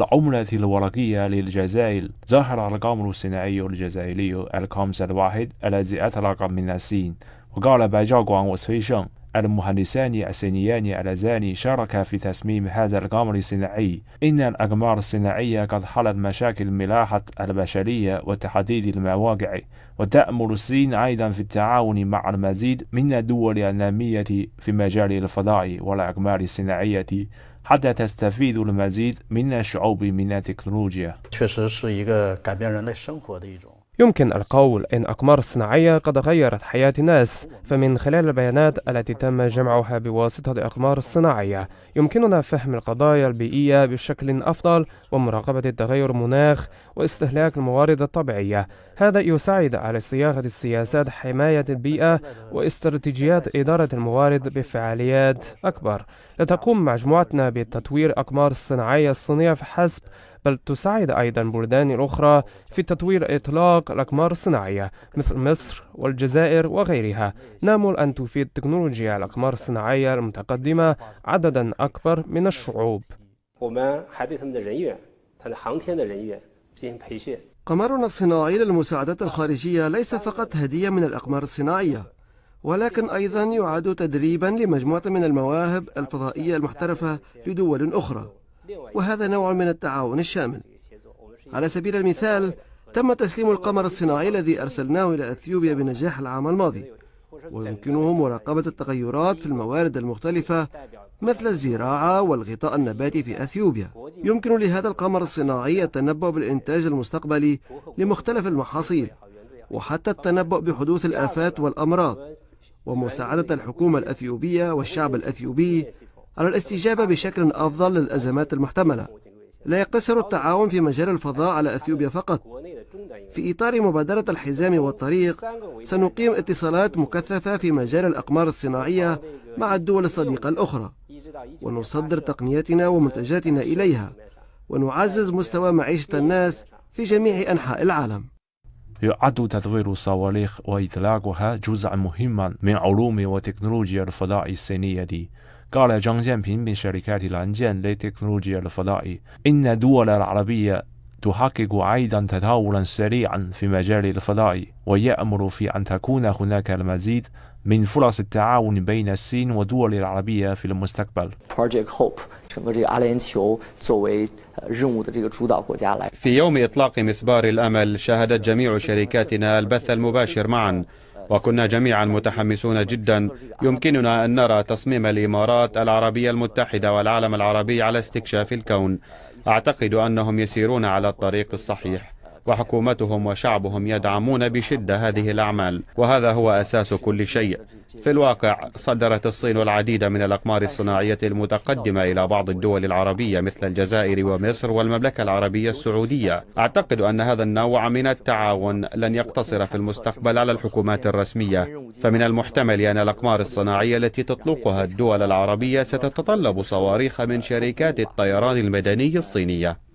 العملة الورقية للجزائر ظهر الرقم الصناعي الجزائري الخمسة الواحد الذي أطلق من الصين وقال باجاكوان وسويشن المهندسان الصينيان اللذان شاركا في تصميم هذا القمر الصناعي إن الأقمار الصناعية قد حلت مشاكل ملاحة البشرية وتحديد المواقع وتأمل الصين أيضا في التعاون مع المزيد من الدول النامية في مجال الفضاء والأقمار الصناعية 确实是一个改变人类生活的一种。يمكن القول إن أقمار الصناعية قد غيرت حياة الناس فمن خلال البيانات التي تم جمعها بواسطة الأقمار الصناعية يمكننا فهم القضايا البيئية بشكل أفضل ومراقبة التغير المناخ واستهلاك الموارد الطبيعية هذا يساعد على صياغة السياسات حماية البيئة واستراتيجيات إدارة الموارد بفعاليات أكبر لتقوم مجموعتنا بتطوير أقمار الصناعية الصينية فحسب بل تساعد أيضا بلدان أخرى في تطوير إطلاق الأقمار الصناعية مثل مصر والجزائر وغيرها نامل أن تفيد تكنولوجيا الأقمار الصناعية المتقدمة عددا أكبر من الشعوب قمرنا الصناعي للمساعدات الخارجية ليس فقط هدية من الأقمار الصناعية ولكن أيضا يعد تدريبا لمجموعة من المواهب الفضائية المحترفة لدول أخرى وهذا نوع من التعاون الشامل على سبيل المثال تم تسليم القمر الصناعي الذي أرسلناه إلى أثيوبيا بنجاح العام الماضي ويمكنه مراقبة التغيرات في الموارد المختلفة مثل الزراعة والغطاء النباتي في أثيوبيا يمكن لهذا القمر الصناعي التنبؤ بالإنتاج المستقبلي لمختلف المحاصيل وحتى التنبؤ بحدوث الآفات والأمراض ومساعدة الحكومة الأثيوبية والشعب الأثيوبي على الاستجابة بشكل أفضل للأزمات المحتملة لا يقتصر التعاون في مجال الفضاء على أثيوبيا فقط في إطار مبادرة الحزام والطريق سنقيم اتصالات مكثفة في مجال الأقمار الصناعية مع الدول الصديقة الأخرى ونصدر تقنياتنا ومنتجاتنا إليها ونعزز مستوى معيشة الناس في جميع أنحاء العالم يعد تدوير الصواريخ وإطلاقها جزءا مهما من علوم وتكنولوجيا الفضاء الصينية قال جان بين من شركات الأنجان لتكنولوجيا الفضاء إن الدول العربية تحقق أيضا تطورا سريعا في مجال الفضاء ويأمر في أن تكون هناك المزيد من فرص التعاون بين الصين والدول العربية في المستقبل. في يوم إطلاق مسبار الأمل شهدت جميع شركاتنا البث المباشر معا. وكنا جميعا متحمسون جدا يمكننا أن نرى تصميم الإمارات العربية المتحدة والعالم العربي على استكشاف الكون أعتقد أنهم يسيرون على الطريق الصحيح وحكومتهم وشعبهم يدعمون بشدة هذه الأعمال وهذا هو أساس كل شيء في الواقع صدرت الصين العديد من الأقمار الصناعية المتقدمة إلى بعض الدول العربية مثل الجزائر ومصر والمملكة العربية السعودية أعتقد أن هذا النوع من التعاون لن يقتصر في المستقبل على الحكومات الرسمية فمن المحتمل أن الأقمار الصناعية التي تطلقها الدول العربية ستتطلب صواريخ من شركات الطيران المدني الصينية